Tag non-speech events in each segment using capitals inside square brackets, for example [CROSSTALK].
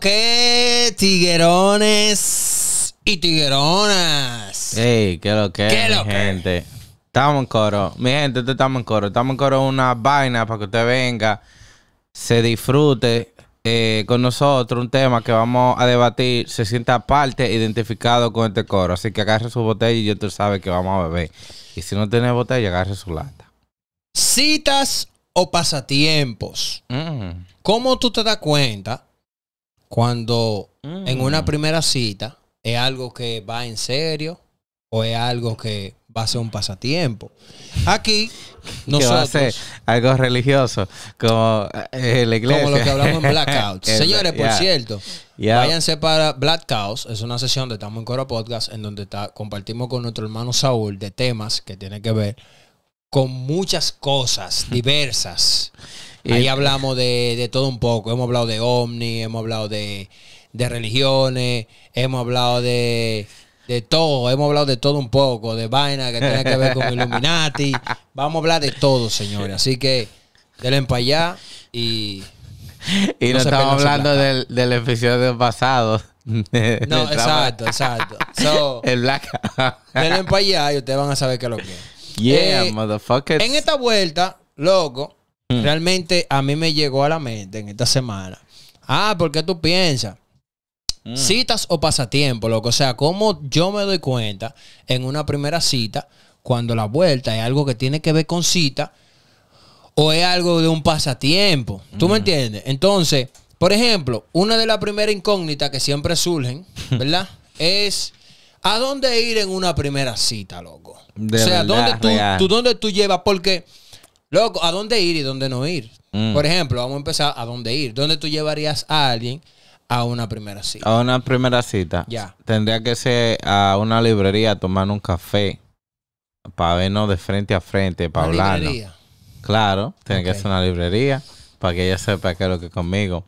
Que tiguerones y tigueronas? Ey, qué lo que, gente. Estamos en coro. Mi gente, estamos en coro. Estamos en coro una vaina para que usted venga, se disfrute eh, con nosotros un tema que vamos a debatir. Se sienta aparte, identificado con este coro. Así que agarre su botella y yo sabe que vamos a beber. Y si no tiene botella, agarre su lata. Citas o pasatiempos. Mm. ¿Cómo tú te das cuenta cuando en una mm. primera cita es algo que va en serio o es algo que va a ser un pasatiempo. Aquí [LAUGHS] nosotros... va algo religioso, como eh, la iglesia. Como lo que hablamos en Blackout. [LAUGHS] Señores, por cierto, váyanse para Blackout. Es una sesión de Estamos en Coro Podcast en donde está, compartimos con nuestro hermano Saúl de temas que tienen que ver con muchas cosas [LAUGHS] diversas. Y eh, hablamos de, todo un poco. Hemos hablado de ovni, hemos hablado de, religiones, hemos hablado de, todo, hemos hablado de todo un poco, de vaina que tiene que ver con Illuminati. [LAUGHS] Vamos a hablar de todo, señores. Así que denle para allá y. Y no, estamos hablando del, del, episodio pasado. [LAUGHS] No, [LAUGHS] exacto, exacto. El black denle para allá y ustedes van a saber qué es lo que es. Yeah, eh, En esta vuelta, loco, Mm. Realmente a mí me llegó a la mente en esta semana. Ah, porque tú piensas? Mm. Citas o pasatiempo, loco. O sea, como yo me doy cuenta en una primera cita, cuando la vuelta es algo que tiene que ver con cita o es algo de un pasatiempo. ¿Tú me mm. entiendes? Entonces, por ejemplo, una de las primeras incógnitas que siempre surgen, [LAUGHS] ¿verdad? es a dónde ir en una primera cita, loco. o sea, ¿dónde tú, tú, dónde tú llevas? Porque Luego, ¿a dónde ir y dónde no ir? Mm. Por ejemplo, vamos a empezar a dónde ir. ¿Dónde tú llevarías a alguien a una primera cita? A una primera cita. Ya. Tendría que ser a una librería tomar un café para vernos de frente a frente, para hablar. Claro, tiene que ser una librería para que ella sepa qué es lo que es conmigo.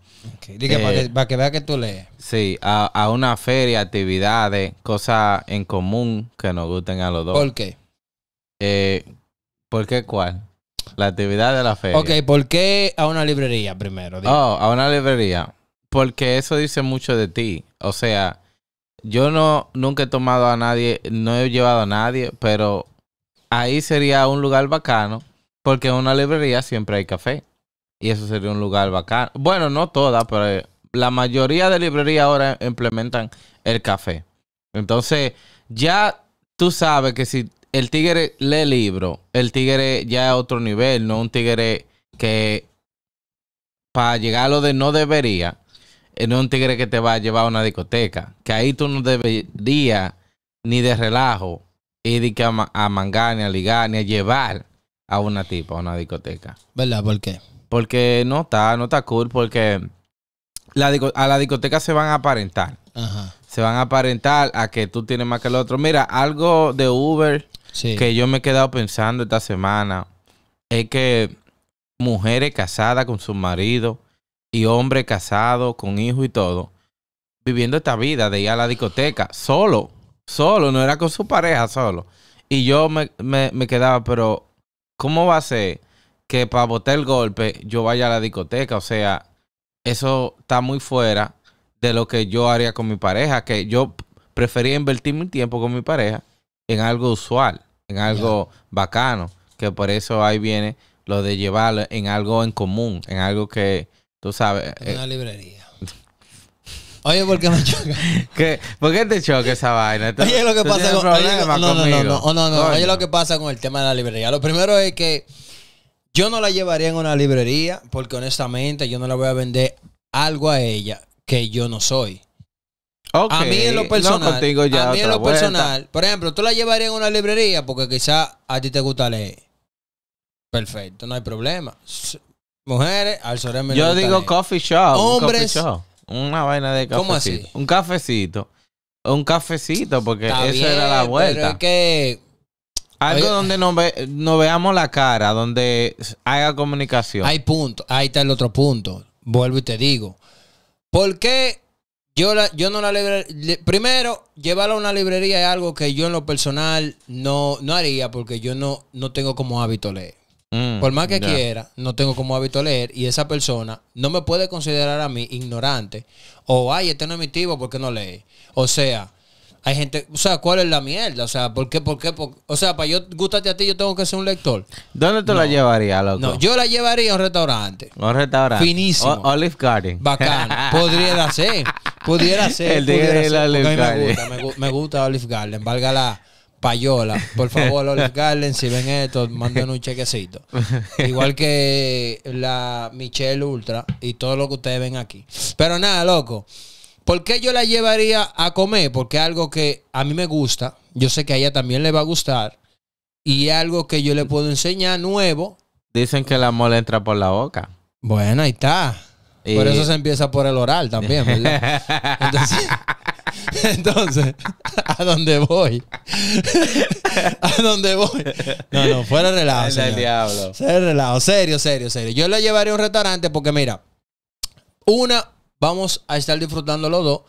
para, que, para, eh, que, vea que tú lees. Sí, a, una feria, actividades, cosas en común que nos gusten a los dos. ¿Por qué? Eh, ¿Por qué cuál? La actividad de la fe. Ok, ¿por qué a una librería primero? No, Oh, a una librería. Porque eso dice mucho de ti. O sea, yo no nunca he tomado a nadie, no he llevado a nadie, pero ahí sería un lugar bacano. Porque en una librería siempre hay café. Y eso sería un lugar bacano. Bueno, no todas, pero eh, la mayoría de librerías ahora implementan el café. Entonces, ya tú sabes que si el tigre lee libro, el tigre ya es otro nivel, no un tigre que para llegar a lo de no debería, eh, no un tigre que te va a llevar a una discoteca, que ahí tú no deberías ni de relajo ir a, a mangar, ni a ligar, ni a llevar a una tipa a una discoteca. ¿Verdad? ¿Por qué? Porque no está, no está cool, porque a la discoteca se van a aparentar. Ajá se van a aparentar a que tú tienes más que el otro. Mira, algo de Uber que yo me he quedado pensando esta semana es que mujeres casadas con sus maridos y hombres casados con hijos y todo, viviendo esta vida de ir a la discoteca, solo, solo, no era con su pareja, solo. Y yo me quedaba, pero ¿cómo va a ser que para botar el golpe yo vaya a la discoteca? O sea, eso está muy fuera de lo que yo haría con mi pareja, que yo prefería invertir mi tiempo con mi pareja en algo usual, en algo bacano, que por eso ahí viene lo de llevarlo en algo en común, en algo que tú sabes. En una eh, librería. Oye, ¿por qué me [LAUGHS] choca? ¿Qué? ¿Por qué te choca esa vaina? Oye, lo que pasa con, no, no, no, oye, lo que pasa con el tema de la librería. Lo primero es que yo no la llevaría en una librería porque honestamente yo no la voy a vender algo a ella que yo no soy. A mí en lo personal, a mí en lo personal, por ejemplo, tú la llevarías en una librería porque quizá a ti te gusta leer. Perfecto, no hay problema. Mujeres, al soreme Yo digo coffee shop, hombres, una vaina de cafecito, así? un cafecito, un cafecito porque esa eso era la vuelta. Pero que algo donde no, veamos la cara, donde haya comunicación. Hay punto, ahí está el otro punto. Vuelvo y te digo. ¿Por qué yo, yo no la librería? Primero, llevarla a una librería es algo que yo en lo personal no, no haría porque yo no, no tengo como hábito leer. Mm, Por más que quiera, no tengo como hábito leer y esa persona no me puede considerar a mí ignorante o, ay, este no es mi porque no lee. O sea, hay gente, o sea, ¿cuál es la mierda? O sea, ¿por qué, por qué? o sea, para yo gustarte a ti, yo tengo que ser un lector. ¿Dónde te la llevaría, loco? No, yo la llevaría a un restaurante. Un restaurante. Finísimo. Olive Garden. Bacán. [LAUGHS] Podría ser. Pudiera ser. El pudiera de la Olive Me gusta, Olive Garden. Valga la payola. Por favor, [LAUGHS] Olive Garden, si ven esto, manden un chequecito. Igual que la Michelle Ultra y todo lo que ustedes ven aquí. Pero nada, loco. ¿Por qué yo la llevaría a comer? Porque es algo que a mí me gusta, yo sé que a ella también le va a gustar, y es algo que yo le puedo enseñar nuevo. Dicen que la mole entra por la boca. Bueno, ahí está. Por eso se empieza por el oral también, ¿verdad? [LAUGHS] [LAUGHS] Entonces, ¿a dónde voy? [LAUGHS] ¿A dónde voy? No, no, fuera relajo. Es el diablo. relajo, serio, serio, serio. Yo la llevaría a un restaurante porque, mira, una, vamos a estar disfrutando los dos.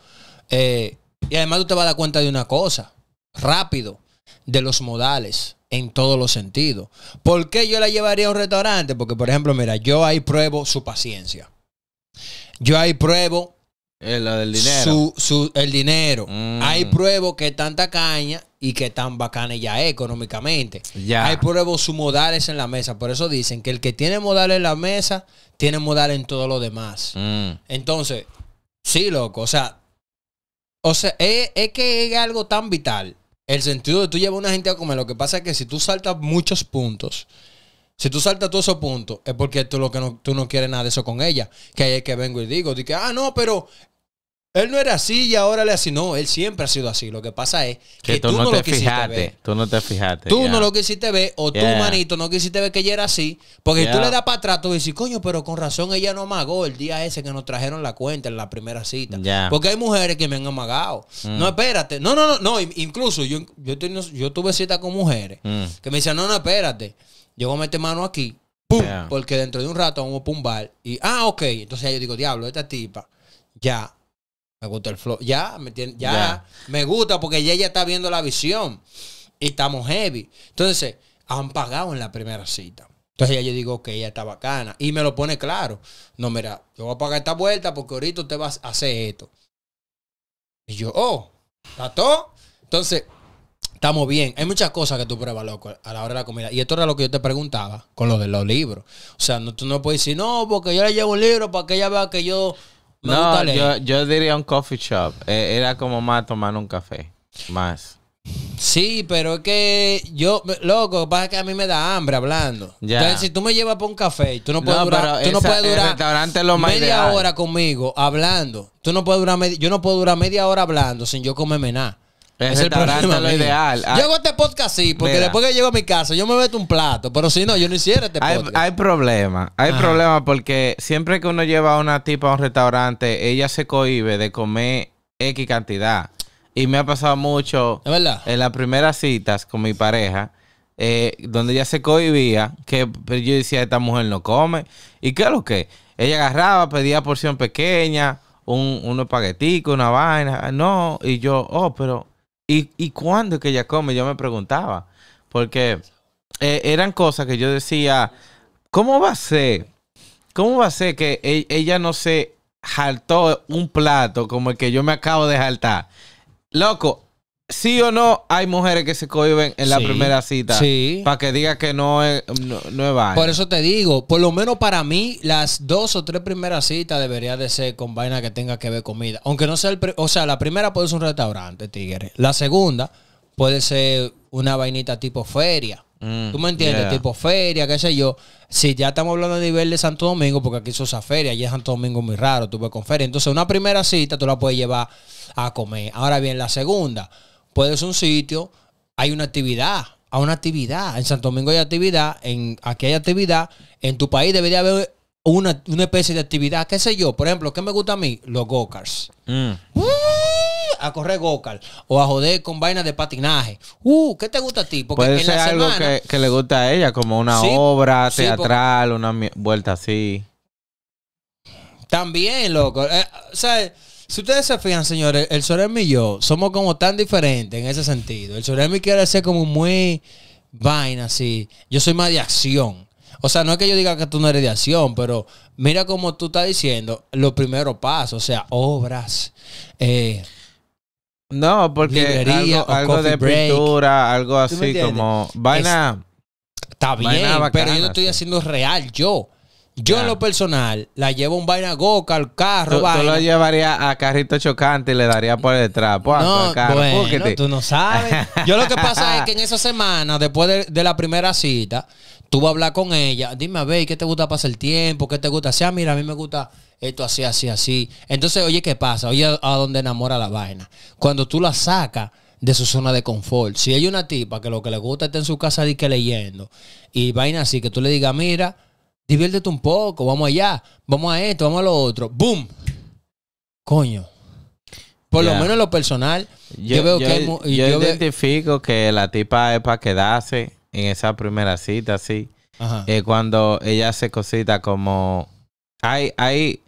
Eh, y además tú te vas a dar cuenta de una cosa, rápido, de los modales en todos los sentidos. ¿Por qué yo la llevaría a un restaurante? Porque, por ejemplo, mira, yo ahí pruebo su paciencia. Yo ahí pruebo... Eh, el dinero. Mm. Ahí pruebo que tanta caña y qué tan bacana ella es económicamente. ya Hay pruebas su modales en la mesa. Por eso dicen que el que tiene modales en la mesa, tiene modales en todo lo demás. Mm. Entonces, sí, loco. O sea, o sea es, que es algo tan vital. El sentido de tú llevas una gente a comer. Lo que pasa es que si tú saltas muchos puntos, si tú saltas todos esos puntos, es porque tú, lo que no, tú no quieres nada de eso con ella. Que ahí que vengo y digo, de que, ah, no, pero él no era así y ahora le así. No, él siempre ha sido así. Lo que pasa es que, tú, no, lo quisiste fijaste, Tú no te fijaste. Tú no lo quisiste ver o tu tú, manito, no quisiste ver que ella era así. Porque tú le das para atrás, tú dices, coño, pero con razón ella no amagó el día ese que nos trajeron la cuenta en la primera cita. Porque hay mujeres que me han amagado. Mm. No, espérate. No, no, no. no. Incluso yo, yo, tuve cita con mujeres mm. que me dicen, no, no, espérate. Yo voy a meter mano aquí. Porque dentro de un rato vamos a pumbar. Y, ah, ok. Entonces yo digo, diablo, esta tipa ya me gusta el flow. Ya, ¿me entiendes? Ya, me gusta porque ella ya está viendo la visión. Y estamos heavy. Entonces, han pagado en la primera cita. Entonces ya yo digo que ella está bacana. Y me lo pone claro. No, mira, yo voy a pagar esta vuelta porque ahorita usted va a hacer esto. Y yo, oh, ¿está todo? Entonces, estamos bien. Hay muchas cosas que tú pruebas, loco, a la hora de la comida. Y esto era lo que yo te preguntaba con lo de los libros. O sea, no, tú no puedes decir, no, porque yo le llevo un libro para que ella vea que yo no, yo, yo, diría un coffee shop. Eh, era como más tomar un café. Más. Sí, pero es que yo, loco, pasa que a mí me da hambre hablando. Ya. Entonces, si tú me llevas por un café, tú no puedes durar, tú no puedes durar media hora conmigo hablando. Tú no puedes durar yo no puedo durar media hora hablando sin yo comerme nada. Es, el restaurante lo ideal. Yo ah, hago este podcast sí, porque después que llego a mi casa yo me meto un plato, pero si no, yo no hiciera este podcast. Hay, hay problema, hay problema porque siempre que uno lleva a una tipa a un restaurante, ella se cohibe de comer X cantidad. Y me ha pasado mucho en las primeras citas con mi pareja. Eh, donde ella se cohibía, que yo decía, esta mujer no come. ¿Y qué es lo que? Ella agarraba, pedía porción pequeña, un, un una vaina. No, y yo, oh, pero ¿Y, y cuándo es que ella come? Yo me preguntaba. Porque eh, eran cosas que yo decía, ¿cómo va a ser? ¿Cómo va a ser que e, ella no se jaltó un plato como el que yo me acabo de jaltar? Loco, sí o no hay mujeres que se cohiben en la primera cita. Sí. Para que diga que no es, no, es vaina. Por eso te digo, por lo menos para mí, las dos o tres primeras citas debería de ser con vaina que tenga que ver comida. Aunque no sea el... O sea, la primera puede ser un restaurante, tigre. La segunda puede ser una vainita tipo feria. Mm, ¿Tú me entiendes? Tipo feria, qué sé yo. Si ya estamos hablando a nivel de Santo Domingo, porque aquí sos a feria, allá en Santo Domingo muy raro, tú ves con feria. Entonces, una primera cita tú la puedes llevar a comer. Ahora bien, la segunda, puede ser un sitio, hay una actividad, a una actividad. En Santo Domingo hay actividad, en aquí hay actividad, en tu país debería haber una, especie de actividad, qué sé yo. Por ejemplo, ¿qué me gusta a mí? Los go mm. uh, a correr go o a joder con vainas de patinaje. Uh, ¿qué te gusta a ti? Porque Puede ser algo que, le gusta a ella, como una obra teatral, una vuelta así. También, loco. Eh, o sea, si ustedes se fijan, señores, el Soremi y yo somos como tan diferentes en ese sentido. El Soremi quiere ser como muy vaina, así. Yo soy más de acción. O sea, no es que yo diga que tú no eres de acción, pero mira como tú estás diciendo los primeros pasos, o sea, obras. Eh, no, porque algo, de pintura, algo así como vaina. está bien, pero yo estoy haciendo real yo. Yo en lo personal la llevo un vaina goca al carro. Tú, lo llevarías a carrito chocante y le daría por detrás. Pues, no, bueno, tú no sabes. Yo lo que pasa es que en esa semana, después de, la primera cita, tú vas a hablar con ella. Dime, a ver, ¿qué te gusta pasar el tiempo? ¿Qué te gusta? sea mira, a mí me gusta esto así, así, así. Entonces, oye, ¿qué pasa? Oye, a dónde enamora la vaina. Cuando tú la sacas de su zona de confort. Si hay una tipa que lo que le gusta está en su casa de que leyendo y vaina así, que tú le digas, mira diviértete un poco, vamos allá, vamos a esto, vamos a lo otro. ¡Boom! Coño. Por lo menos en lo personal, yo, veo que yo, identifico que la tipa es para quedarse en esa primera cita, sí. Eh, cuando ella hace cositas como. Hay, hay.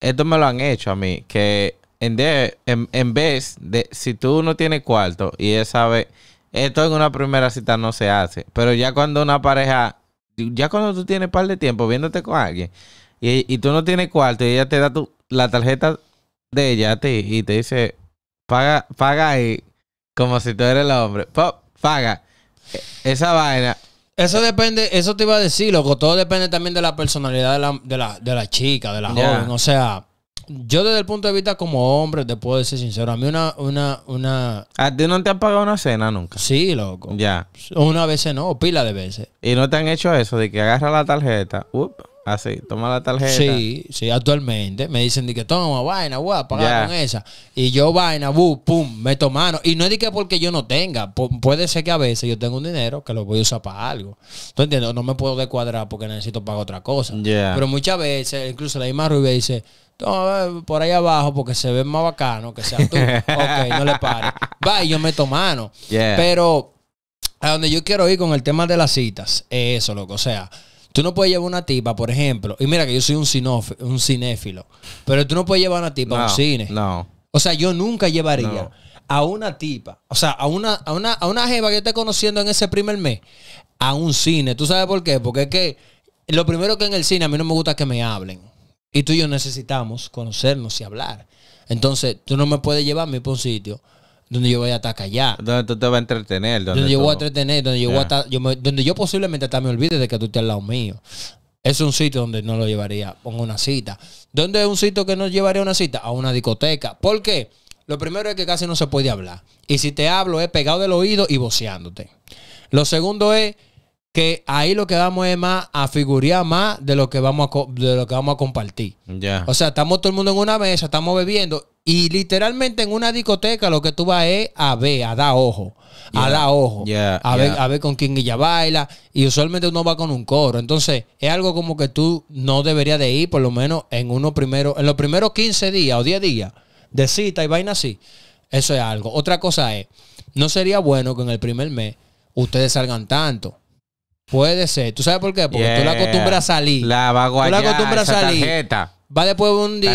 Esto me lo han hecho a mí. Que en, en, en, vez de. Si tú no tienes cuarto y ella sabe. Esto en una primera cita no se hace. Pero ya cuando una pareja ya cuando tú tienes un par de tiempo viéndote con alguien y, tú no tienes cuarto y ella te da tu, la tarjeta de ella a ti y te dice, paga, paga ahí, como si tú eres el hombre. Pop, paga. E, esa vaina. Eso depende, eso te iba a decir, loco. Todo depende también de la personalidad de la, chica, de la joven. O sea, yo desde el punto de vista como hombre, te puedo decir sincero, a mí una, una, una... ¿A ti no te han pagado una cena nunca? Sí, loco. Ya. Una vez no, o pila de veces. ¿Y no te han hecho eso de que agarra la tarjeta, Así, ah, toma la tarjeta. Sí, sí, actualmente. Me dicen, que toma, vaina, voy a pagar con esa. Y yo, vaina, boom, pum, meto mano. Y no es que porque yo no tenga. puede ser que a veces yo tenga un dinero que lo voy a usar para algo. ¿Tú entiendes? No me puedo descuadrar porque necesito pagar otra cosa. Pero muchas veces, incluso la misma Rubia dice, toma, por ahí abajo porque se ve más bacano que sea tú. [LAUGHS] ok, no le pares. Va, yo me mano. Pero a donde yo quiero ir con el tema de las citas, eso, loco. O sea... Tú no puedes llevar una tipa, por ejemplo, y mira que yo soy un, un cinéfilo, pero tú no puedes llevar una tipa a un cine. No. O sea, yo nunca llevaría a una tipa, o sea, a una, a una, a una jeva que yo esté conociendo en ese primer mes, a un cine. ¿Tú sabes por qué? Porque es que lo primero que en el cine a mí no me gusta que me hablen. Y tú y yo necesitamos conocernos y hablar. Entonces, tú no me puedes llevar a mí por un sitio donde yo voy a estar callado. Donde tú te vas a entretener. Donde, yo voy a entretener, donde, donde yo posiblemente hasta me olvide de que tú estés al lado mío. Es un sitio donde no lo llevaría, pongo una cita. ¿Dónde es un sitio que no llevaría una cita? A una discoteca. ¿Por qué? Lo primero es que casi no se puede hablar. Y si te hablo es pegado del oído y voceándote. Lo segundo es que ahí lo que vamos es más a figurear más de lo que vamos a, de lo que vamos a compartir. ya O sea, estamos todo el mundo en una mesa, estamos bebiendo y literalmente en una discoteca lo que tú vas es a ver, a dar ojo, a dar ojo, a, ver, a ver con quién ella baila. Y usualmente uno va con un coro. Entonces es algo como que tú no deberías de ir, por lo menos en, uno primero, en los primeros 15 días o 10 días de cita y vaina así. Eso es algo. Otra cosa es, no sería bueno que en el primer mes ustedes salgan tanto. Puede ser. ¿Tú sabes por qué? Porque tú la acostumbras a salir. La va a tú la acostumbras a salir. Va después un día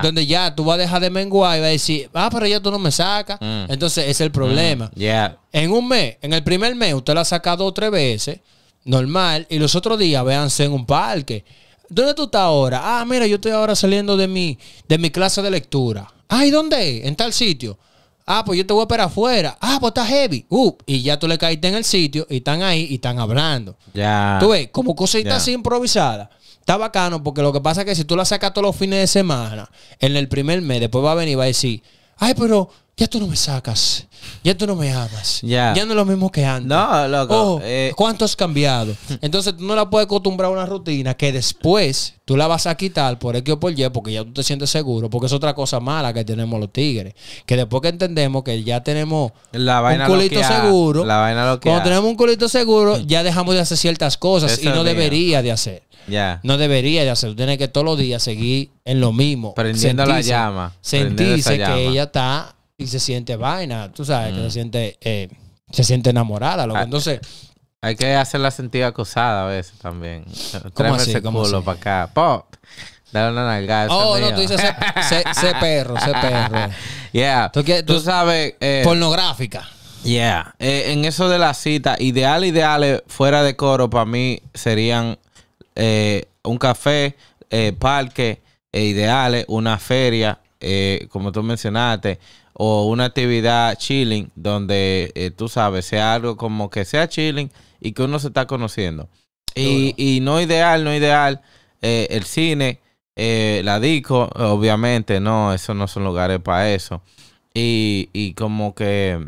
donde, ya tú vas a dejar de menguar y vas a decir, ah, pero ya tú no me sacas. Mm. Entonces, ese es el problema. Mm. ya En un mes, en el primer mes, usted la ha sacado tres veces, normal, y los otros días véanse en un parque. ¿Dónde tú estás ahora? Ah, mira, yo estoy ahora saliendo de mi, de mi clase de lectura. Ah, ¿y dónde? En tal sitio. Ah, pues yo te voy a esperar afuera. Ah, pues estás heavy. up y ya tú le caíste en el sitio y están ahí y están hablando. Ya. Tú ves, como cositas así improvisadas. Está bacano porque lo que pasa es que si tú la sacas todos los fines de semana, en el primer mes, después va a venir y va a decir, ay, pero ya tú no me sacas, ya tú no me amas, ya no es lo mismo que antes. No, loco. Eh. ¿Cuánto has cambiado? [LAUGHS] Entonces tú no la puedes acostumbrar a una rutina que después tú la vas a quitar por X o por Y porque ya tú te sientes seguro, porque es otra cosa mala que tenemos los tigres. Que después que entendemos que ya tenemos un culito seguro, cuando tenemos un culito seguro, mm. ya dejamos de hacer ciertas cosas y no debería de hacer. No debería de hacerlo. Tú tienes que todos los días seguir en lo mismo. Prendiendo la llama. Sentirse que ella está y se siente vaina. Tú sabes, que se mm. siente, eh, se siente enamorada. Ah, Entonces. Hay que hacerla sentir acosada a veces también. Como en ese culo para acá. Pop. Dale una nalgada. Oh, no, tú dices sé perro, Sé perro. [LAUGHS] Yeah. Tú, sabes. Eh, pornográfica. Yeah. Eh, en eso de la cita, ideal, ideales fuera de coro para mí serían eh, un café, eh, parque, eh, ideales, una feria, como tú mencionaste, o una actividad chilling, donde tú sabes, sea algo como que sea chilling y que uno se está conociendo. Y, no ideal, no ideal, el cine, la disco, obviamente, no, esos no son lugares para eso. Y, como que,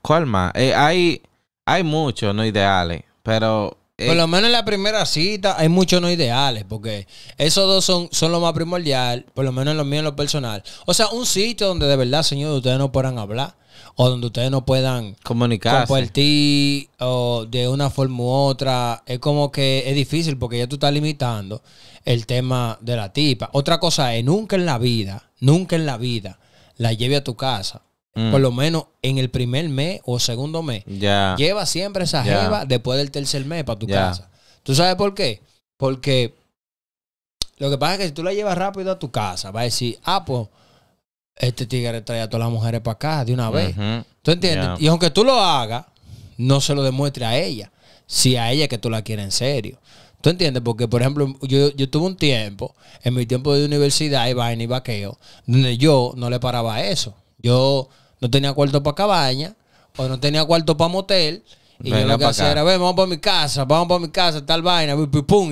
¿cuál más? hay, hay muchos no ideales, pero por lo menos en la primera cita hay muchos no ideales, porque esos dos son, son lo más primordial, por lo menos en lo mío, en lo personal. O sea, un sitio donde de verdad, señor, ustedes no puedan hablar, o donde ustedes no puedan comunicarse. Compartir, o de una forma u otra. Es como que es difícil, porque ya tú estás limitando el tema de la tipa. Otra cosa es, nunca en la vida, nunca en la vida, la lleve a tu casa Mm. Por lo menos en el primer mes o segundo mes. Lleva siempre esa jeva después del tercer mes para tu casa. ¿Tú sabes por qué? Porque lo que pasa es que si tú la llevas rápido a tu casa, va a decir, ah, pues este tigre trae a todas las mujeres para acá de una vez. ¿Tú entiendes? Y aunque tú lo hagas, no se lo demuestre a ella. Si a ella que tú la quieres en serio. ¿Tú entiendes? Porque, por ejemplo, yo, tuve un tiempo, en mi tiempo de universidad, y vaina y vaqueo, donde yo no le paraba eso. Yo no tenía cuarto para cabaña o no tenía cuarto para motel. Y yo lo que hacía era, vamos por mi casa, vamos por mi casa, tal vaina,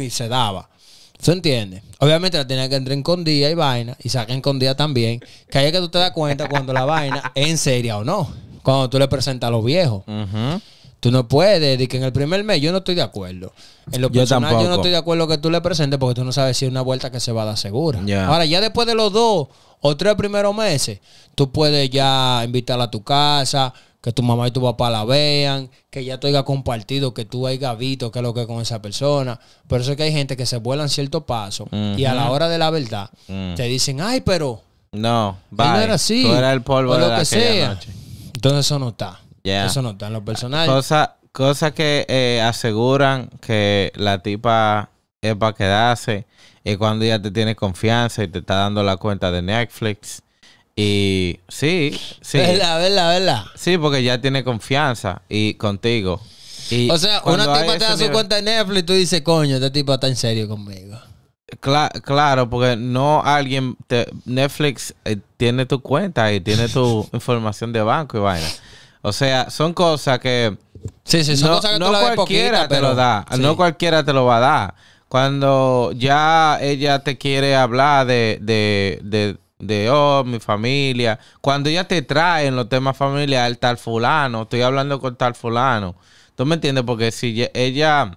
y se daba. ¿Se entiende? Obviamente la tenía que entrar en condía y vaina, y sacar en condía también. Que ahí es que tú te das cuenta cuando la vaina es en serio o no. Cuando tú le presentas a los viejos. Tú no puedes, de que en el primer mes yo no estoy de acuerdo. En lo personal yo, no estoy de acuerdo que tú le presentes porque tú no sabes si es una vuelta que se va a dar segura. Ahora, ya después de los dos o tres primeros meses, tú puedes ya invitarla a tu casa, que tu mamá y tu papá la vean, que ya todo hayas compartido, que tú hay visto Que es lo que con esa persona. Por eso es que hay gente que se vuelan cierto paso y a la hora de la verdad mm. te dicen, ay, pero... No, va a era así. el polvo o lo que sea. Entonces eso no está. Eso no está los ah, personajes. Cosas cosa que eh, aseguran que la tipa es para quedarse. Y cuando ya te tiene confianza y te está dando la cuenta de Netflix. Y sí, sí. ¿Verdad? verla, verdad? Sí, porque ya tiene confianza y contigo. o sea, una tipa te da su cuenta de Netflix y tú dices, coño, este tipo está en serio conmigo. claro, porque no alguien. Netflix eh, tiene tu cuenta y tiene tu [LAUGHS] información de banco y vaina. O sea, son cosas que. Sí, sí, son cosas que cualquiera te pero, lo da. No cualquiera te lo va a dar. Cuando ya ella te quiere hablar de, de, de, oh, mi familia. Cuando ella te trae en los temas familiares, tal fulano. Estoy hablando con tal fulano. ¿Tú me entiendes? Porque si ella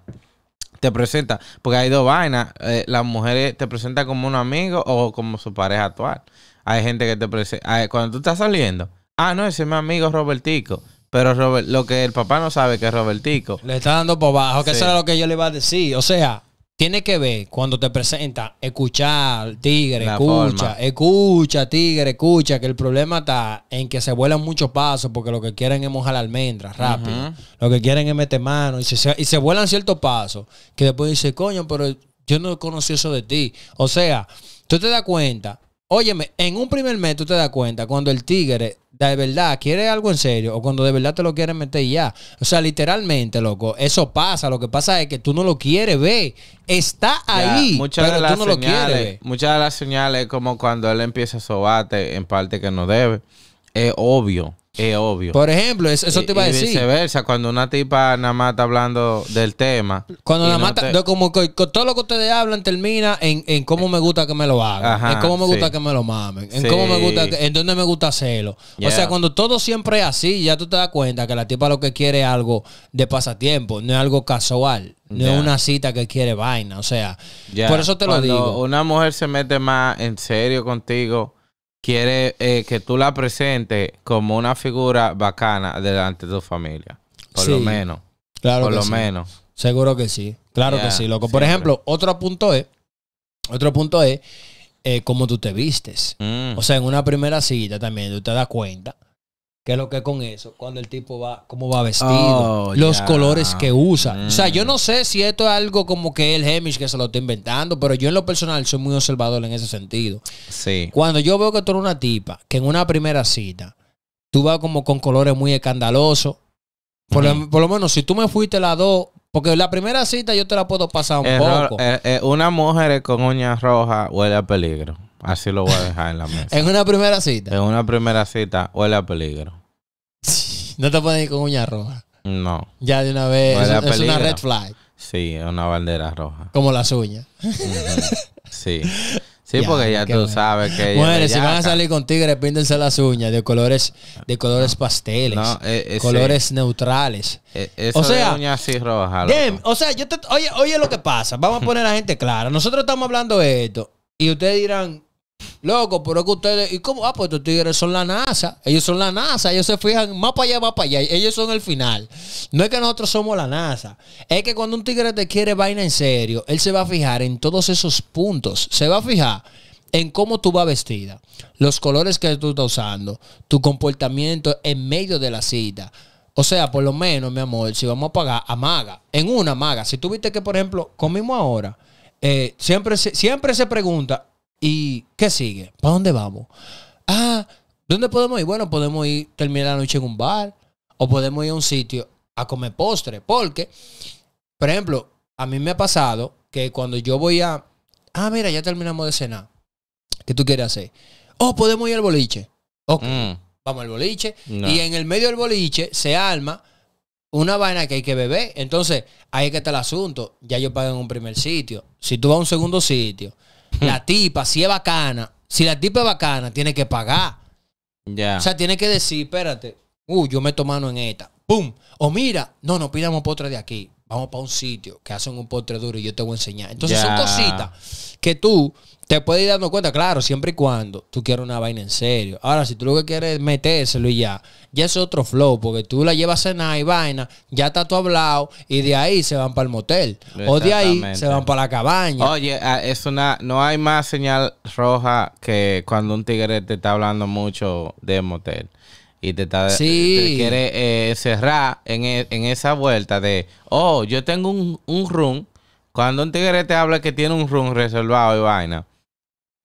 te presenta, porque hay dos vainas, eh, las mujeres te presentan como un amigo o como su pareja actual. Hay gente que te presenta, cuando tú estás saliendo, Ah, no, ese es mi amigo Robertico. Pero Robert, lo que el papá no sabe que es Robertico. Le está dando por bajo, que eso es lo que yo le iba a decir. O sea, tiene que ver cuando te presenta, escuchar, tigre, escucha, escucha, tigre, escucha, que el problema está en que se vuelan muchos pasos porque lo que quieren es mojar almendras rápido. Lo que quieren es meter mano y se, y se vuelan ciertos pasos que después dice, coño, pero yo no conocí eso de ti. O sea, tú te das cuenta, óyeme, en un primer mes tú te das cuenta cuando el tigre de verdad quiere algo en serio o cuando de verdad te lo quiere meter ya. O sea, literalmente, loco, eso pasa. Lo que pasa es que tú no lo quieres ver. Está ahí, muchas pero de las tú no señales, lo quieres Muchas de las señales como cuando él empieza a sobarte en parte que no debe. Es obvio. Es obvio. Por ejemplo, eso, te iba a decir. Y viceversa, cuando una tipa nada más está hablando del tema. Cuando nada más, como todo lo que ustedes hablan termina en, en cómo me gusta que me lo hagan, en cómo me gusta que me lo mamen, en cómo me gusta, que, en dónde me gusta hacerlo. O sea, cuando todo siempre es así, ya tú te das cuenta que la tipa lo que quiere es algo de pasatiempo, no es algo casual. No es una cita que quiere vaina, o sea, por eso te lo digo. Una mujer se mete más en serio contigo quiere eh, que tú la presentes como una figura bacana delante de tu familia. Por lo menos. Claro por lo menos. Seguro que sí. Claro que sí, loco. Por ejemplo, otro punto es, otro punto es eh, cómo tú te vistes. Mm. O sea, en una primera cita también tú te das cuenta ¿Qué es lo que con eso? Cuando el tipo va, cómo va vestido, oh, los colores que usa. O sea, yo no mm. sé si esto es algo como que el Hemish que se lo está inventando, pero yo en lo personal soy muy observador en ese sentido. Sí. Cuando yo veo que tú eres una tipa, que en una primera cita, tú vas como con colores muy escandalosos. Por, lo, menos, si tú me fuiste las dos, porque la primera cita yo te la puedo pasar un poco. Eh, eh, una mujer con uñas rojas huele a peligro. Así lo voy a dejar en la mesa. en una primera cita. En una primera cita huele a peligro. [LAUGHS] no te pueden ir con uñas rojas? No. Ya de una vez. Es, una red flag. Sí, es una bandera roja. Como las uñas. Sí. [LAUGHS] Sí, porque ya tú sabes que. Bueno, si van a salir con tigres, píndense las uñas de colores, de colores pasteles, eh, eh, colores neutrales. E, eso o sea, uñas así rojas. o sea, yo te, oye, oye lo que pasa. Vamos a poner a la [LAUGHS] gente clara. Nosotros estamos hablando de esto y ustedes dirán, Loco, pero que ustedes. ¿Y cómo? Ah, pues estos tigres son la NASA. Ellos son la NASA. Ellos se fijan más para allá, más para allá. Ellos son el final. No es que nosotros somos la NASA. Es que cuando un tigre te quiere vaina en serio, él se va a fijar en todos esos puntos. Se va a fijar en cómo tú vas vestida, los colores que tú estás usando, tu comportamiento en medio de la cita. O sea, por lo menos, mi amor, si vamos a pagar, a Maga, En una Maga, Si tú viste que, por ejemplo, comimos ahora, eh, siempre, siempre se pregunta ¿Y qué sigue? ¿Para dónde vamos? Ah, ¿dónde podemos ir? Bueno, podemos ir terminar la noche en un bar o podemos ir a un sitio a comer postre. Porque, por ejemplo, a mí me ha pasado que cuando yo voy a. Ah, mira, ya terminamos de cenar. ¿Qué tú quieres hacer? O oh, podemos ir al boliche. Ok. Mm. Vamos al boliche. Y en el medio del boliche se arma una vaina que hay que beber. Entonces, ahí que está el asunto. Ya yo pago en un primer sitio. Si tú vas a un segundo sitio la tipa, si es bacana, si la tipa es bacana, tiene que pagar. Ya. O sea, tiene que decir, espérate, uh, yo meto mano en esta. ¡Pum! O mira, no, no pidamos otra de aquí vamos para un sitio que hacen un postre duro y yo te voy a enseñar. Entonces son cositas que tú te puedes ir dando cuenta, claro, siempre y cuando tú quieras una vaina en serio. Ahora, si tú lo que quieres es metérselo y ya, ya es otro flow, porque tú la llevas a cenar y vaina, ya está todo hablado y de ahí se van para el motel. O de ahí se van para la cabaña. Oye, ah, es una, no hay más señal roja que cuando un tigre te está hablando mucho de motel y te, te quiere eh, cerrar e, en, esa vuelta de, oh, yo tengo un, un room. Cuando un tigre te habla que tiene un room reservado y vaina.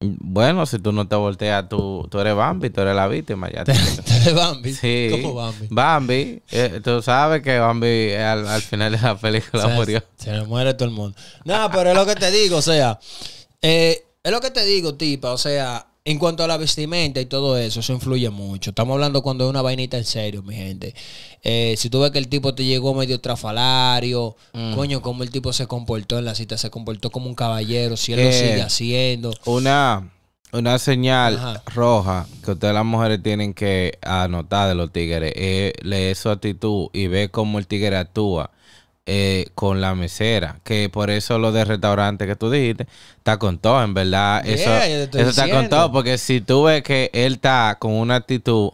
Bueno, si tú no te volteas, tú, tú eres Bambi, tú eres la víctima. Ya [LAUGHS] ¿Tú eres Bambi? Sí. Bambi? Bambi. Eh, tú sabes que Bambi al, final de la película murió. Se le muere todo el mundo. No, pero es lo que te digo, o sea, eh, es lo que te digo, tipa, o sea, en cuanto a la vestimenta y todo eso, eso influye mucho. Estamos hablando cuando es una vainita en serio, mi gente. Eh, si tú ves que el tipo te llegó medio trafalario, mm. coño, cómo el tipo se comportó en la cita, se comportó como un caballero, si él lo eh, sigue haciendo. Una, una señal roja que ustedes las mujeres tienen que anotar de los tigres es leer su actitud y ver cómo el tigre actúa. Eh, con la mesera. Que por eso lo de restaurante que tú dijiste está con todo, en verdad. eso, está con todo, porque si tú ves que él está con una actitud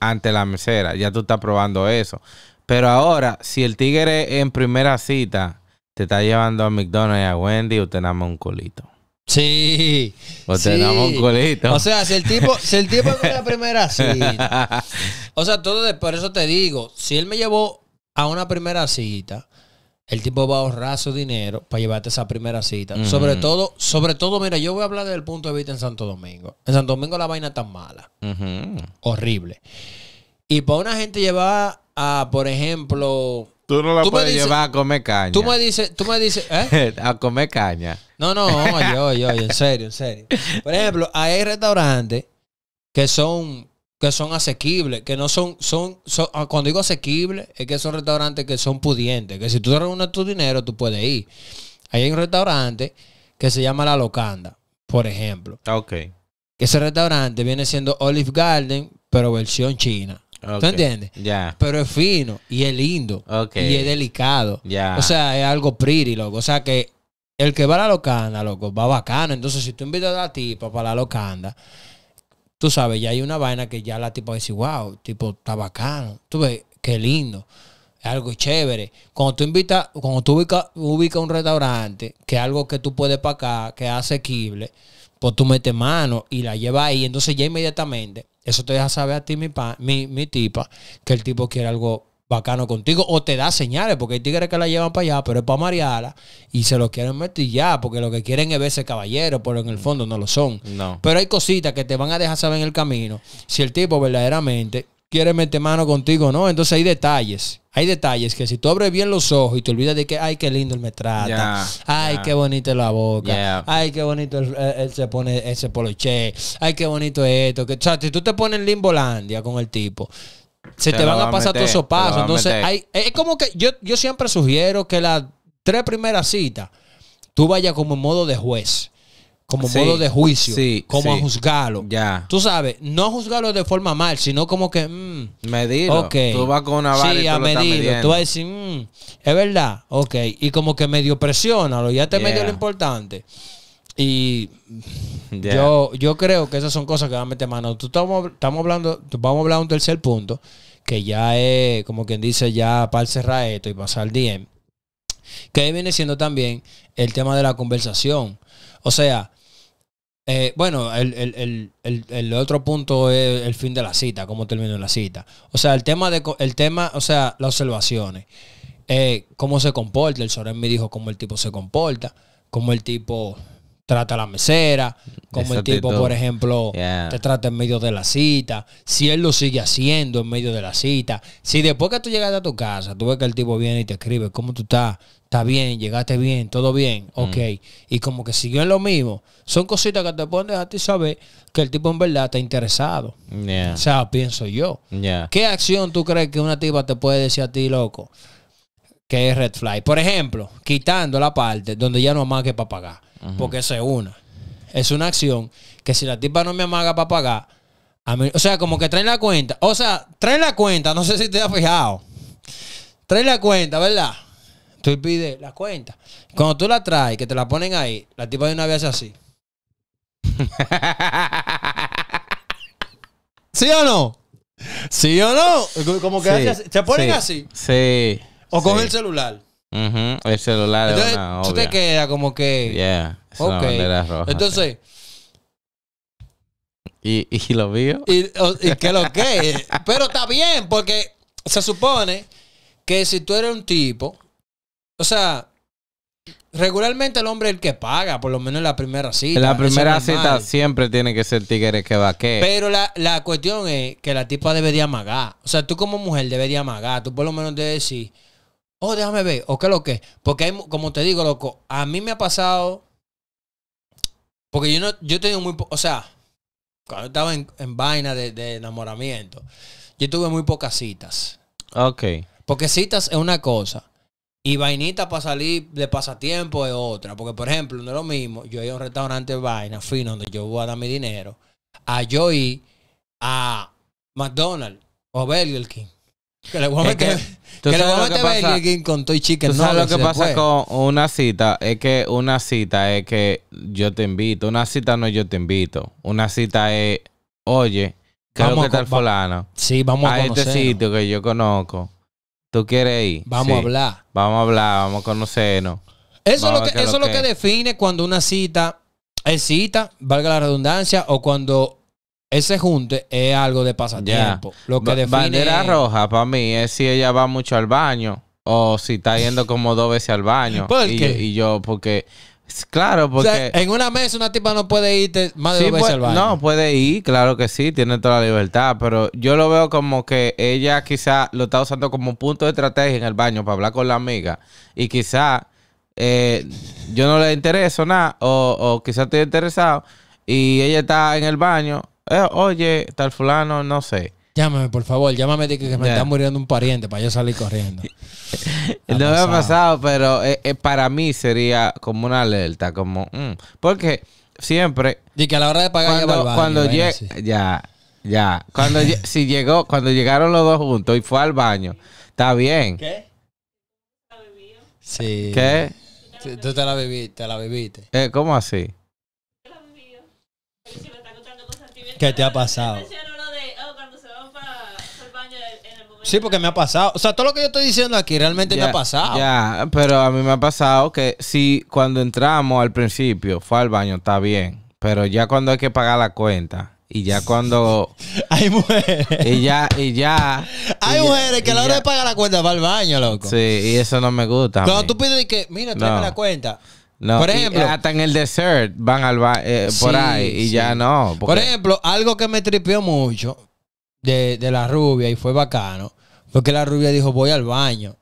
ante la mesera, ya tú estás probando eso. Pero ahora, si el tigre en primera cita te está llevando a McDonald's y a Wendy, usted damos un colito. Sí. o te un colito. O sea, si el tipo, si el tipo es [LAUGHS] primera cita. O sea, todo por eso te digo, si él me llevó a una primera cita, el tipo va a ahorrar su dinero para llevarte esa primera cita. Sobre todo, sobre todo, mira, yo voy a hablar del punto de vista en Santo Domingo. En Santo Domingo la vaina está mala. Horrible. Y para una gente llevar a, por ejemplo... Tú no la puedes llevar a comer caña. Tú me dices, tú me dices, ¿eh? [LAUGHS] a comer caña. No, no, oye, oye, oye, en serio, en serio. Por ejemplo, hay restaurantes que son que son asequibles, que no son, son, ah, cuando digo asequibles, es que son restaurantes que son pudientes, que si tú reúnes tu dinero, tú puedes ir. hay un restaurante que se llama La Locanda, por ejemplo. Ah, ok. Ese restaurante viene siendo Olive Garden, pero versión china. ¿Tú entiendes? Ya. Pero es fino y es lindo. Y es delicado. Ya. O sea, es algo pretty, loco. O sea que el que va a la locanda, loco, va bacano. Entonces, si tú invitas a la para la locanda, tú sabes, ya hay una vaina que ya la tipo dice, wow, tipo, está bacano. Tú ves, qué lindo. Es algo chévere. Cuando tú invitas, cuando tú ubicas ubica un restaurante, que es algo que tú puedes pagar, que es asequible, pues tú metes mano y la llevas ahí. Entonces ya inmediatamente, eso te deja saber a ti, mi, pa, mi, mi tipa, que el tipo quiere algo bacano contigo o te da señales, porque hay tigres que la llevan para allá, pero es para marearla y se lo quieren meter ya, porque lo que quieren es verse caballero, pero en el fondo no lo son. No. Pero hay cositas que te van a dejar saber en el camino si el tipo verdaderamente quiere meter mano contigo no. Entonces hay detalles. Hay detalles que si tú abres bien los ojos y te olvidas de que, ay, qué lindo él me trata, ay, que qué bonita la boca, ay, qué bonito él, se pone ese poloche, ay, qué bonito esto. Que, o si tú te pones en limbolandia con el tipo, se, te van a pasar todos esos pasos. Entonces, hay, es como que yo, yo siempre sugiero que las tres primeras citas tú vayas como en modo de juez, como modo de juicio, como a juzgarlo. Ya. Tú sabes, no juzgarlo de forma mal, sino como que. Mm, me Tú vas con una a medir, Tú vas a decir, mm, es verdad, ok. Y como que medio presiónalo, ya te medio lo importante. Y yo, yo creo que esas son cosas que van a meter mano. estamos, hablando, vamos a hablar un tercer punto, que ya es, como quien dice, ya para cerrar esto y pasar día Que viene siendo también el tema de la conversación. O sea, eh, bueno, el, otro punto es el fin de la cita, cómo terminó la cita. O sea, el tema, de, el tema o sea, las observaciones. Eh, cómo se comporta, el Soren me dijo cómo el tipo se comporta, cómo el tipo trata la mesera, como el tipo, por ejemplo, te trata en medio de la cita, si él lo sigue haciendo en medio de la cita, si después que tú llegaste a tu casa, tú ves que el tipo viene y te escribe, ¿cómo tú estás? está bien? ¿Llegaste bien? ¿Todo bien? Mm. Ok. Y como que siguió en lo mismo. Son cositas que te pueden a ti saber que el tipo en verdad está interesado. O sea, pienso yo. ¿Qué acción tú crees que una tipa te puede decir a ti, loco? que es red flag. Por ejemplo, quitando la parte donde ya no que para pagar, porque eso es una. Es una acción que si la tipa no me amaga para pagar, a mí, o sea, como que traen la cuenta. O sea, traen la cuenta, no sé si te has fijado. Traen la cuenta, ¿verdad? Tú pides la cuenta. Cuando tú la traes, que te la ponen ahí, la tipa de una vez así. [LAUGHS] ¿Sí o no? ¿Sí o no? Como que se ponen así. Sí. O con el celular. El celular Entonces, es te queda como que. Yeah. Es Entonces. ¿Y, y lo vio? Y, y que lo que. Pero está bien, porque se supone que si tú eres un tipo. O sea, regularmente el hombre es el que paga, por lo menos en la primera cita. En La primera cita siempre tiene que ser tigre que va que. Pero la, la cuestión es que la tipa debería amagar. O sea, tú como mujer deberías amagar. Tú por lo menos debes decir oh, déjame ver, o qué lo que. Porque como te digo, loco, a mí me ha pasado. Porque yo no, yo he tenido muy, o sea, cuando estaba en, vaina de, enamoramiento, yo tuve muy pocas citas. Ok. Porque citas es una cosa. Y vainita para salir de pasatiempo es otra. Porque, por ejemplo, no es lo mismo. Yo iba a un restaurante vaina fino donde yo voy a dar mi dinero. A yo a McDonald's o Burger King. Que le a meter, que, le a sabes lo que, pasa con una cita. Es que una cita es que yo te invito. Una cita no es yo te invito. Una cita es, oye, creo que tal fulano. Sí, vamos a, este sitio que yo conozco. ¿Tú quieres ir? Vamos a hablar. Vamos a hablar, vamos a conocernos. eso es lo que define cuando una cita es cita, valga la redundancia, o cuando ese junte es algo de pasatiempo. Lo que Bandera roja para mí es si ella va mucho al baño o si está yendo como dos veces al baño. ¿Por y, Yo, y yo, porque... Claro, porque... en una mesa una tipa no puede ir más de dos veces al baño. No, puede ir, claro que sí, tiene toda la libertad, pero yo lo veo como que ella quizá lo está usando como punto de estrategia en el baño para hablar con la amiga y quizá eh, yo no le intereso nada o, o quizá estoy interesado y ella está en el baño eh, oye, tal fulano, no sé. Llámame, por favor, llámame de que, me está muriendo un pariente para yo salir corriendo. [LAUGHS] no me ha pasado, pero eh, eh, para mí sería como una alerta, como, mm, porque siempre... Y que a la hora de pagar cuando, Ya, ya. Cuando si llegó, cuando llegaron los dos juntos y fue al baño, está bien. ¿Qué? Sí. ¿Qué? Tú te la bebiste, la ¿Cómo así? ¿Qué te ha pasado? Sí, porque me ha pasado. O sea, todo lo que yo estoy diciendo aquí realmente me ha pasado. Ya, pero a mí me ha pasado que si cuando entramos al principio fue al baño, está bien. Pero ya cuando hay que pagar la cuenta. Y ya cuando. [LAUGHS] Hay mujeres. Y ya, y ya. Hay mujeres que a la hora de pagar la cuenta va al baño, loco. Sí, y eso no me gusta. Cuando tú pides que, mira, tráeme la cuenta. No, por ejemplo, en el dessert van al eh, por ahí y ya no. Por ejemplo, algo que me tripió mucho de, de, la rubia y fue bacano, fue que la rubia dijo voy al baño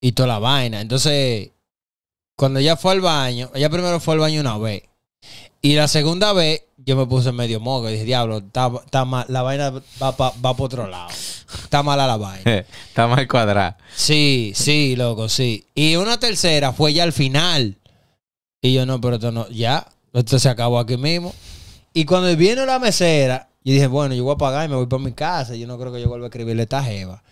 y toda la vaina. Entonces, cuando ella fue al baño, ella primero fue al baño una vez y la segunda vez yo me puse medio moco y dije, diablo, está mal, la vaina va para va otro lado. Está mala la vaina. [LAUGHS] Está mal cuadrada. Sí, sí, loco, sí. Y una tercera fue ya al final. Y yo, no, pero esto no, ya, esto se acabó aquí mismo. Y cuando viene la mesera, yo dije, bueno, yo voy a pagar y me voy para mi casa. Yo no creo que yo vuelva a escribirle esta jeva.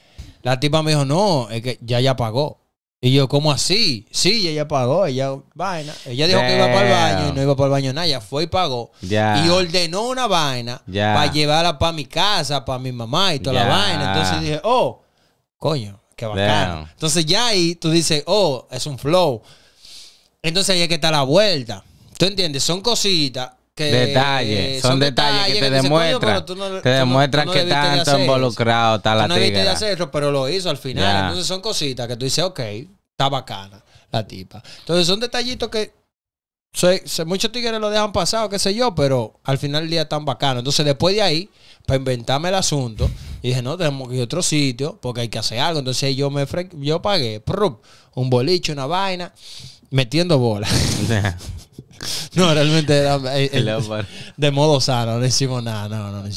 La tipa me dijo, no, es que ya ya pagó. Y yo, ¿cómo así? Sí, ella pagó, ella vaina. Ella dijo que iba para el baño y no iba para el baño nada. Ella fue y pagó. Y ordenó una vaina para llevarla para mi casa, para mi mamá y toda la vaina. Entonces dije, oh, coño, qué bacano. Entonces ya ahí tú dices, oh, es un flow. Entonces ahí es que está la vuelta. ¿Tú entiendes? Son cositas detalles, son, detalles, que te, demuestran, que tanto involucrado está la pero lo hizo al final. Entonces son cositas que tú dices, ok, está bacana la tipa. Entonces son detallitos que muchos tigres lo dejan pasado, qué sé yo, pero al final del día están bacanos. Entonces después de ahí, para inventarme el asunto, Y dije, no, tenemos que ir a otro sitio porque hay que hacer algo. Entonces yo me yo pagué un boliche, una vaina, metiendo bola. [LAUGHS] [LAUGHS] no, realmente eh, [LAUGHS] eh, de modo sano, no hicimos nada, no, no, no nada.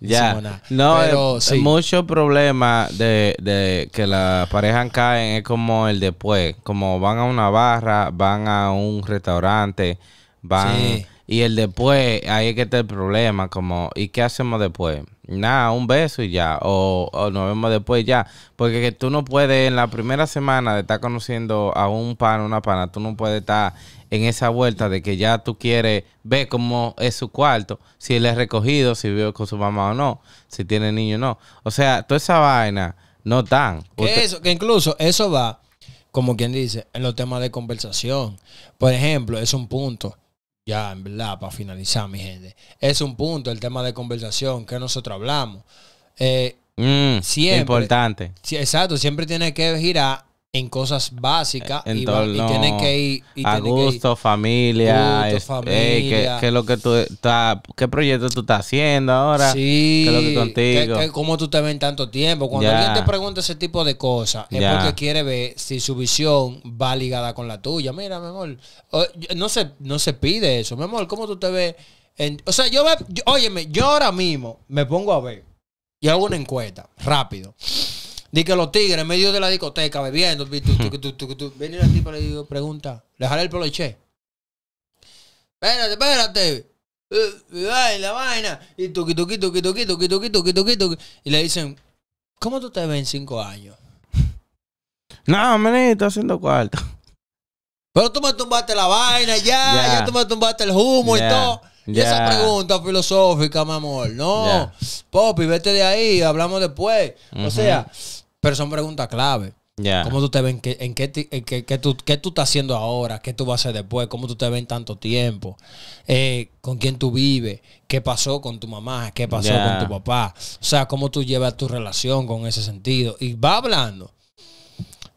ya, no, eh, Pero, muchos problemas de, que las parejas caen es como el después, como van a una barra, van a un restaurante, van... Y el después, ahí es que está el problema, como, ¿y qué hacemos después? Nada, un beso y ya, o, nos vemos después ya. Porque que tú no puedes, en la primera semana de estar conociendo a un pan, una pana, tú no puedes estar en esa vuelta de que ya tú quieres ver cómo es su cuarto, si él es recogido, si vive con su mamá o no, si tiene niño o no. O sea, toda esa vaina no tan. Que, eso, que incluso eso va, como quien dice, en los temas de conversación. Por ejemplo, es un punto. Ya, en verdad, para finalizar, mi gente. Es un punto el tema de conversación que nosotros hablamos. Eh, mm, importante. exacto, siempre tiene que girar en cosas básicas y, que ir y a gusto, familia, gusto, ¿qué, ¿qué, lo que tú está, qué proyecto tú estás haciendo ahora, sí, qué lo que contigo, cómo tú te ves en tanto tiempo. Cuando alguien te pregunta ese tipo de cosas es porque quiere ver si su visión va ligada con la tuya. Mira, mi amor, no se no se pide eso, mi amor, cómo tú te ves. En, o sea, yo, yo óyeme, yo ahora mismo me pongo a ver y hago una encuesta rápido. Di que los tigres en medio de la discoteca bebiendo. Viene a ti y le digo, pregunta. Le jale el pelo y che. Espérate, espérate. Eh, la vaina. Y tuqui, tuqui, tuqui, tuqui, tuqui, tuqui, tuqui, tuqui, tuqui. Y le dicen, ¿cómo tú te ves en cinco años? No, menito, haciendo cuarto. Pero tú me tumbaste la vaina ya, ya tú me tumbaste el humo y todo. Y esa pregunta filosófica, mi amor. No, Popi, vete de ahí, hablamos después. O sea, pero son preguntas clave. ¿Cómo tú te ves? ¿Qué, ¿En qué, qué, tú, qué, tú, estás haciendo ahora? ¿Qué tú vas a hacer después? ¿Cómo tú te ves en tanto tiempo? Eh, ¿Con quién tú vives? ¿Qué pasó con tu mamá? ¿Qué pasó con tu papá? O sea, ¿cómo tú llevas tu relación con ese sentido? Y va hablando.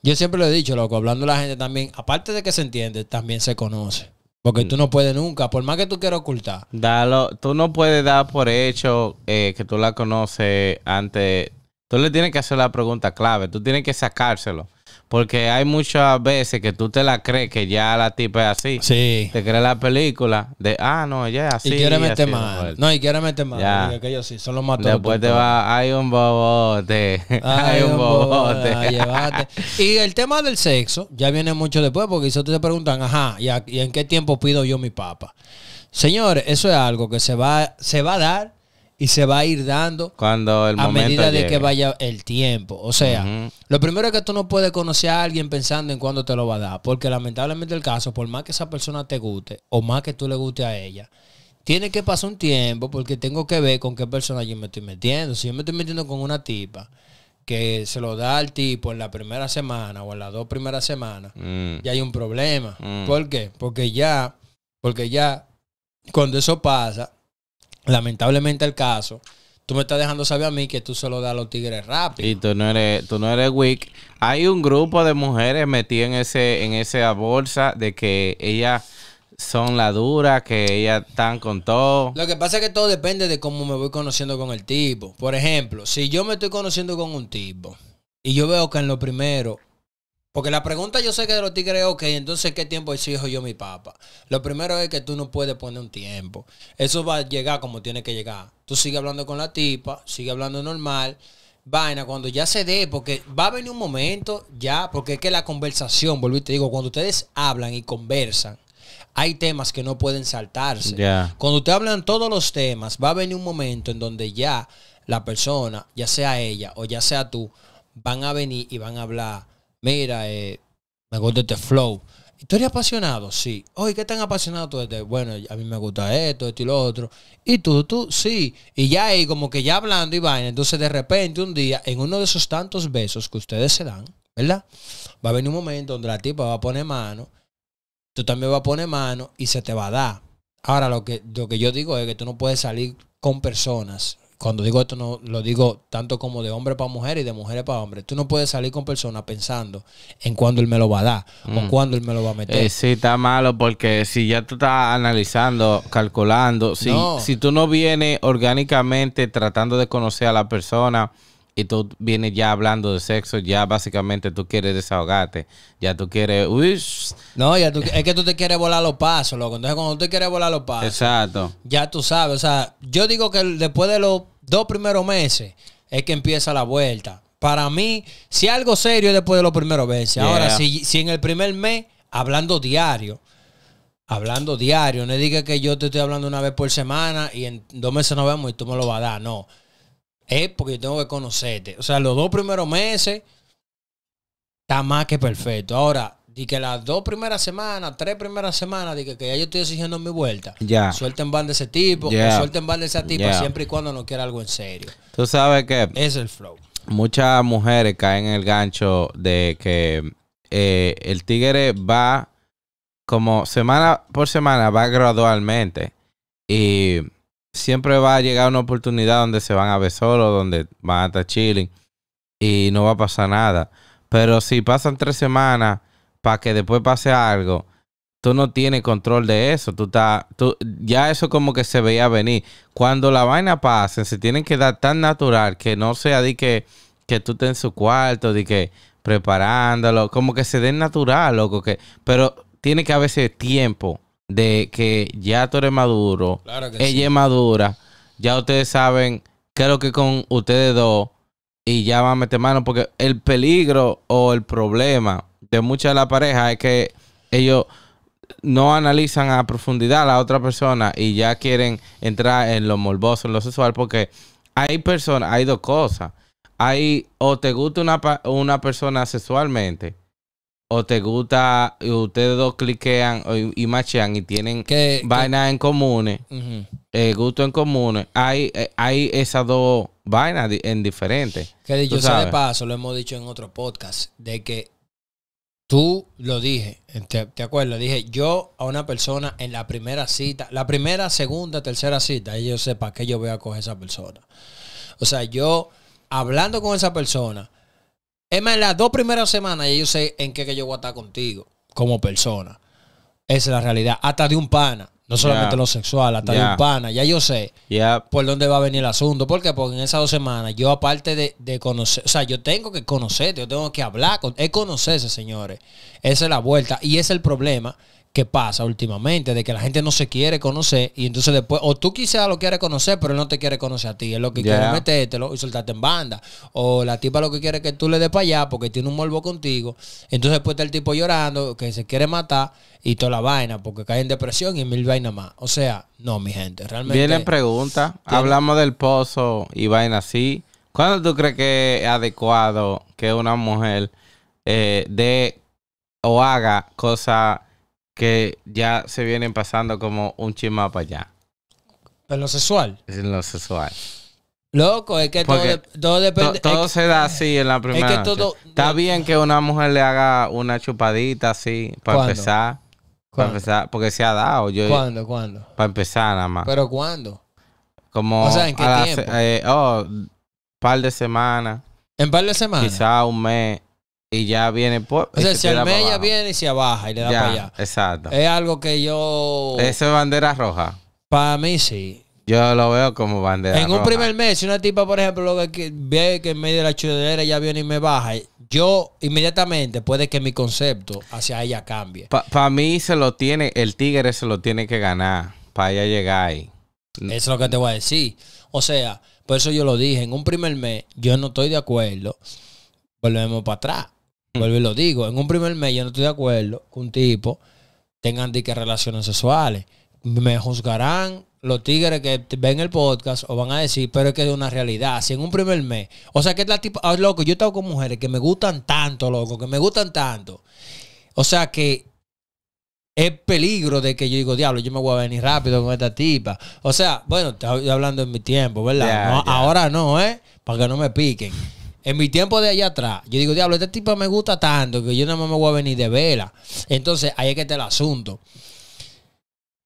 Yo siempre lo he dicho, loco, hablando la gente también, aparte de que se entiende, también se conoce. Porque tú no puedes nunca, por más que tú quieras ocultar. Dalo, tú no puedes dar por hecho eh, que tú la conoces antes Tú le tienes que hacer la pregunta clave, tú tienes que sacárselo. Porque hay muchas veces que tú te la crees que ya la tipa es así. Sí. Te crees la película de, ah, no, ella es así. Y quiere meter más. No, y quiere meter más. Que ellos sí, son los Después te va, hay un bobote. [LAUGHS] Hay, un bobote. y el tema del sexo ya viene mucho después porque si ustedes te preguntan, ajá, ¿y, en qué tiempo pido yo mi papa? Señores, eso es algo que se va, se va a dar y se va a ir dando a medida de que vaya el tiempo. O sea, lo primero es que tú no puedes conocer a alguien pensando en cuándo te lo va a dar, porque lamentablemente el caso, por más que esa persona te guste o más que tú le guste a ella, tiene que pasar un tiempo porque tengo que ver con qué persona yo me estoy metiendo. Si yo me estoy metiendo con una tipa que se lo da al tipo en la primera semana o en las dos primeras semanas, mm. ya hay un problema. Mm. ¿Por qué? Porque ya, porque ya cuando eso pasa, lamentablemente el caso, tú me estás dejando saber a mí que tú solo das a los tigres rápido. Y tú no eres, tú no eres weak. Hay un grupo de mujeres metidas en ese, en esa bolsa de que ellas son la dura, que ellas están con todo. Lo que pasa es que todo depende de cómo me voy conociendo con el tipo. Por ejemplo, si yo me estoy conociendo con un tipo y yo veo que en lo primero porque la pregunta yo sé que de los tigres es, ok, entonces ¿qué tiempo exijo yo mi papa? Lo primero es que tú no puedes poner un tiempo. Eso va a llegar como tiene que llegar. Tú sigue hablando con la tipa, sigue hablando normal. Vaina, cuando ya se dé, porque va a venir un momento ya, porque es que la conversación, volví te digo, cuando ustedes hablan y conversan, hay temas que no pueden saltarse. Cuando ustedes hablan todos los temas, va a venir un momento en donde ya la persona, ya sea ella o ya sea tú, van a venir y van a hablar Mira, eh, me gusta este flow. ¿Tú eres apasionado? Sí. Oye, ¿qué tan apasionado tú eres? Bueno, a mí me gusta esto, esto y lo otro. Y tú, tú, sí. Y ya ahí, como que ya hablando y vaina. Entonces, de repente, un día, en uno de esos tantos besos que ustedes se dan, ¿verdad? Va a venir un momento donde la tipa va a poner mano. Tú también vas a poner mano y se te va a dar. Ahora, lo que, lo que yo digo es que tú no puedes salir con personas cuando digo esto, no lo digo tanto como de hombre para mujer y de mujeres para hombre. Tú no puedes salir con personas pensando en cuándo él me lo va a dar o mm. cuándo él me lo va a eh, meter. sí, está malo porque si ya tú estás analizando, calculando, si, si tú no vienes orgánicamente tratando de conocer a la persona y tú vienes ya hablando de sexo, ya básicamente tú quieres desahogarte. Ya tú quieres. Uy, no, ya tú, es que tú te quieres volar los pasos, loco. Entonces, cuando tú te quieres volar los pasos. Exacto. Ya tú sabes. O sea, yo digo que después de los dos primeros meses es que empieza la vuelta. Para mí, si algo serio es después de los primeros meses. Ahora, si, si en el primer mes, hablando diario, hablando diario, no diga que yo te estoy hablando una vez por semana y en dos meses nos vemos y tú me lo vas a dar. No. Es porque yo tengo que conocerte. O sea, los dos primeros meses está más que perfecto. Ahora, y que las dos primeras semanas, tres primeras semanas, dije que, ya yo estoy exigiendo mi vuelta. Ya. Suelten van de ese tipo, suelten van de ese tipo... siempre y cuando no quiera algo en serio. Tú sabes que. Es el flow. Muchas mujeres caen en el gancho de que eh, el tigre va como semana por semana, va gradualmente. Y siempre va a llegar una oportunidad donde se van a ver solo donde van a estar chilling y no va a pasar nada. Pero si pasan tres semanas para que después pase algo, tú no tienes control de eso. Tú estás, tú, ya eso como que se veía venir. Cuando la vaina pase, se tienen que dar tan natural que no sea de que, que tú estés en su cuarto, de que preparándolo, como que se den natural, loco. Que, pero tiene que ese tiempo de que ya tú eres maduro, que ella es madura, ya ustedes saben creo que con ustedes dos y ya va a meter mano porque el peligro o el problema mucha de la pareja es que ellos no analizan a profundidad a la otra persona y ya quieren entrar en lo morboso, en lo sexual, porque hay personas, hay dos cosas. Hay, o te gusta una, persona sexualmente, o te gusta, y ustedes dos cliquean y, machan machean y tienen vainas en comunes, eh, gusto en común, Hay, eh, hay esas dos vainas en diferentes. Que dicho de paso, lo hemos dicho en otro podcast, de que Tú lo dije, te, acuerdo, dije yo a una persona en la primera cita, la primera, segunda, tercera cita, y yo sé para qué yo voy a coger a esa persona. O sea, yo hablando con esa persona, es más, en las dos primeras semanas yo sé en qué que yo voy a estar contigo como persona. Esa es la realidad, hasta de un pana. No solamente lo sexual, hasta la Ya yo sé por dónde va a venir el asunto. ¿Por Porque en esas dos semanas yo aparte de, de, conocer, o sea, yo tengo que conocer, yo tengo que hablar, con, es conocerse, señores. Esa es la vuelta y es el problema ¿Qué pasa últimamente, de que la gente no se quiere conocer y entonces después, o tú quizás lo quieres conocer, pero él no te quiere conocer a ti, es lo que quiere metértelo y soltarte en banda, o la tipa lo que quiere que tú le des para allá porque tiene un morbo contigo, entonces después está el tipo llorando, que se quiere matar y toda la vaina, porque cae en depresión y mil vainas más, o sea, no, mi gente, realmente... Vienen preguntas, hablamos del pozo y vaina así, ¿cuándo tú crees que es adecuado que una mujer eh, dé o haga cosas que ya se vienen pasando como un chisma para allá. En lo sexual. En lo sexual. Loco, es que todo, depende. todo se da así en la primera. que todo, Está bien que una mujer le haga una chupadita así para empezar. Para empezar, porque se ha dado. Yo, ¿Cuándo? ¿Cuándo? Para empezar nada más. ¿Pero cuándo? Como. O ¿en qué eh, oh, par de semanas. ¿En par de semanas? Quizá un mes y ya viene por. O sea, este, si ya viene y se baja y le da ya, para allá. Exacto. Es algo que yo. Eso es bandera roja. Para mí sí. Yo lo veo como bandera. En un primer mes, si una tipa, por ejemplo, lo que ve que en medio de la chudadera ya viene y me baja, yo inmediatamente puede que mi concepto hacia ella cambie. Para mí se lo tiene, el tigre se lo tiene que ganar para ella llegar ahí. Eso es lo que te voy a decir. O sea, por eso yo lo dije, en un primer mes yo no estoy de acuerdo. Volvemos para atrás Vuelvo lo digo. En un primer mes yo no estoy de acuerdo Con un tipo tengan que relaciones sexuales. Me juzgarán los tigres que ven el podcast o van a decir, pero es que es una realidad. Si en un primer mes. O sea, que es la tipo. Ah, loco, yo he estado con mujeres que me gustan tanto, loco, que me gustan tanto. O sea, que es peligro de que yo digo, diablo, yo me voy a venir rápido con esta tipa. O sea, bueno, estoy hablando en mi tiempo, ¿verdad? Ahora no, ¿eh? Para que no me piquen. En mi tiempo de allá atrás, yo digo, diablo, este tipo me gusta tanto que yo no me voy a venir de vela. Entonces, ahí es que está el asunto.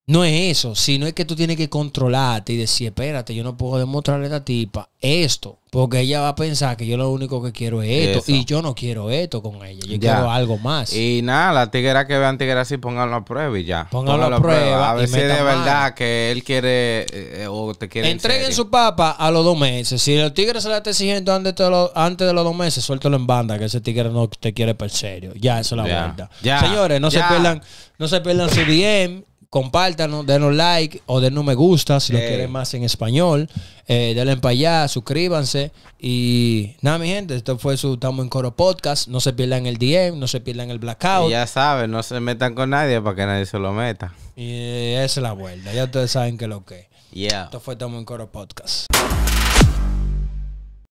No es eso, sino es que tú tienes que controlarte y decir, espérate, yo no puedo demostrarle a esta tipa esto, porque ella va a pensar que yo lo único que quiero es esto, y yo no quiero esto con ella, yo quiero algo más. Y nada, la tigera que vean tigera así, pónganlo a prueba y ya. Pónganlo, a prueba. A ver si de verdad que él quiere eh, o te quiere. Entreguen su papa a los dos meses. Si el tigre se la está exigiendo antes de, los, antes de los dos meses, suéltalo en banda, que ese tigre no te quiere per serio. Ya, eso es la ya. Ya. Señores, no se pierdan, no se pierdan su DM compártanos, denos like o denos me gusta si lo quieren más en español. Eh, denle para allá, suscríbanse. Y nada, mi gente, esto fue su Estamos en Coro Podcast. No se pierdan el DM, no se pierdan el Blackout. ya saben, no se metan con nadie para que nadie se lo meta. Y esa es la vuelta. Ya ustedes saben que lo que. Esto fue Estamos en Coro Podcast.